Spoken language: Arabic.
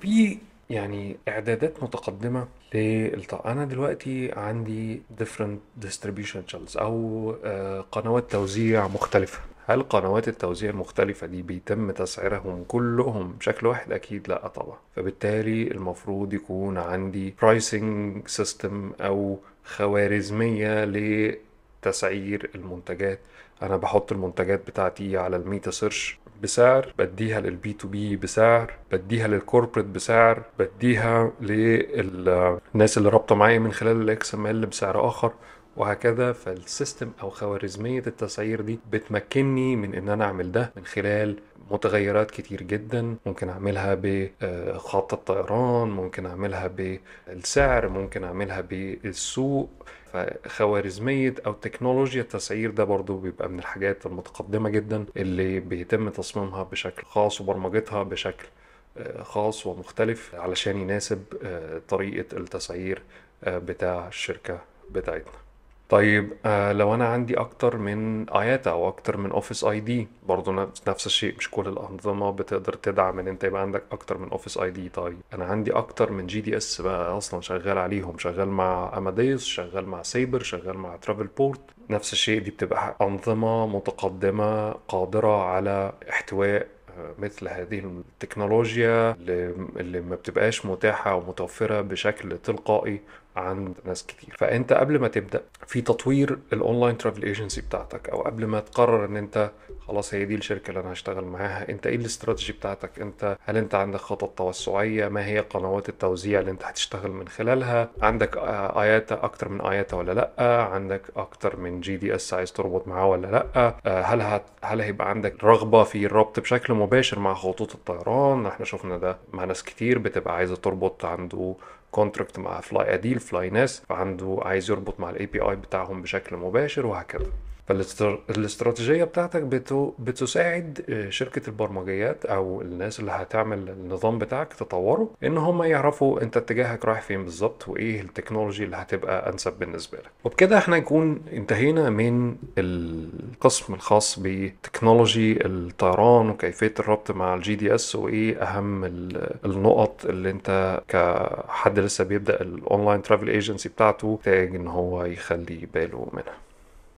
في يعني اعدادات متقدمه للطاقة انا دلوقتي عندي different distribution channels او آه، قنوات توزيع مختلفه هل قنوات التوزيع المختلفة دي بيتم تسعيرهم كلهم بشكل واحد؟ أكيد لأ طبعا فبالتالي المفروض يكون عندي برايسنج سيستم أو خوارزمية تسعير المنتجات انا بحط المنتجات بتاعتي على الميتا سيرش بسعر بديها للبي تو بي بسعر بديها للكوربريت بسعر بديها للناس اللي رابطه معايا من خلال الاكس ام ال بسعر اخر وهكذا فالسيستم او خوارزميه التسعير دي بتمكنني من ان انا اعمل ده من خلال متغيرات كتير جدا ممكن اعملها بخط آه، الطيران ممكن اعملها بالسعر ممكن اعملها بالسوق فخوارزمية أو تكنولوجيا التسعير ده برضو بيبقى من الحاجات المتقدمة جدا اللي بيتم تصميمها بشكل خاص وبرمجتها بشكل آه، خاص ومختلف علشان يناسب آه، طريقة التسعير بتاع الشركة بتاعتنا طيب آه لو انا عندي اكتر من اياتا او اكتر من اوفيس اي دي برضه نفس الشيء مش كل الانظمه بتقدر تدعم ان انت يبقى عندك اكتر من اوفيس اي دي طيب انا عندي اكتر من جي دي اس بقى اصلا شغال عليهم شغال مع اماديوس شغال مع سايبر شغال مع ترافل بورت نفس الشيء دي بتبقى انظمه متقدمه قادره على احتواء آه، مثل هذه التكنولوجيا اللي ما بتبقاش متاحة ومتوفرة بشكل تلقائي عند ناس كتير فانت قبل ما تبدا في تطوير الاونلاين ترافل ايجنسي بتاعتك او قبل ما تقرر ان انت خلاص هي دي الشركه اللي انا هشتغل معاها انت ايه الاستراتيجي بتاعتك انت هل انت عندك خطط توسعيه ما هي قنوات التوزيع اللي انت هتشتغل من خلالها عندك آه، اياتا اكتر من اياتا ولا لا عندك اكتر من جي دي اس عايز تربط معاه ولا لا آه، هل هت... هل هيبقى عندك رغبه في الربط بشكل مباشر مع خطوط الطيران احنا شفنا ده مع ناس كتير بتبقى عايزه تربط عنده كونتراكت مع فلاي اديل فلاي ناس عنده عايز يربط مع الاي بي اي بتاعهم بشكل مباشر وهكذا فالاستراتيجية بتاعتك بتو بتساعد آه، شركة البرمجيات أو الناس اللي هتعمل النظام بتاعك تطوره إن هم يعرفوا أنت اتجاهك رايح فين بالظبط وإيه التكنولوجي اللي هتبقى أنسب بالنسبة لك وبكده احنا نكون انتهينا من القسم الخاص بتكنولوجي الطيران وكيفية الربط مع الجي دي اس وإيه أهم النقط اللي أنت كحد لسه بيبدأ الأونلاين ترافل ايجنسي بتاعته محتاج إن هو يخلي باله منها